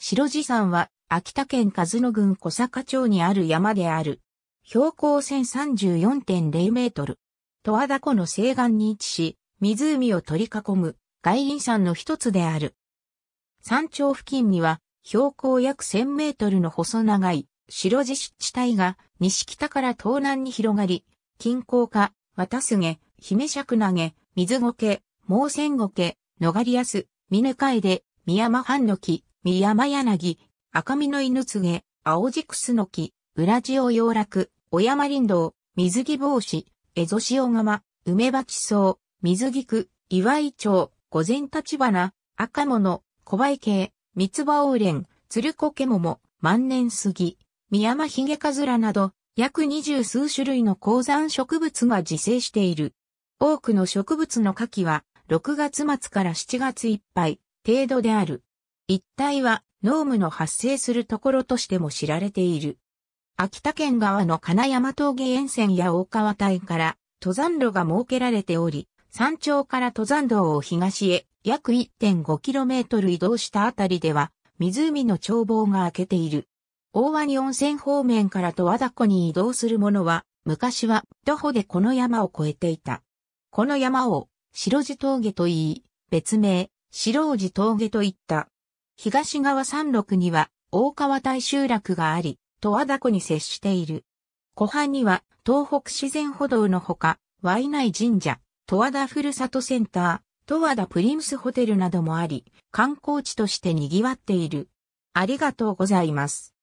白地山は秋田県和野郡小坂町にある山である。標高1034.0メートル。十和田湖の西岸に位置し、湖を取り囲む外輪山の一つである。山頂付近には標高約1000メートルの細長い白地湿地帯が西北から東南に広がり、近郊化、渡すげ、姫尺投げ、水苔、毛線苔、逃りやす、峰海で、三山半の木、三山柳、赤身の犬告、青じくすの木、裏地を洋楽、小山林道、水着帽子、江戸塩釜、梅鉢草、水菊、岩井町、御前立花、赤物、小梅系、三つ葉王蓮、鶴子け桃、万年杉、三山ヒゲカズラなど、約二十数種類の鉱山植物が自生している。多くの植物の夏季は、6月末から7月いっぱい程度である。一帯は濃霧の発生するところとしても知られている。秋田県側の金山峠沿線や大川帯から登山路が設けられており、山頂から登山道を東へ約 1.5km 移動したあたりでは湖の眺望が開けている。大和に温泉方面からと、和田湖に移動する者は昔は徒歩でこの山を越えていた。この山を白地峠と言い、別名、白王子峠といった。東側山麓には大川大集落があり、十和田湖に接している。湖畔には東北自然歩道のほか、ワイナイ神社、十和田ふるさとセンター、十和田プリムスホテルなどもあり、観光地として賑わっている。ありがとうございます。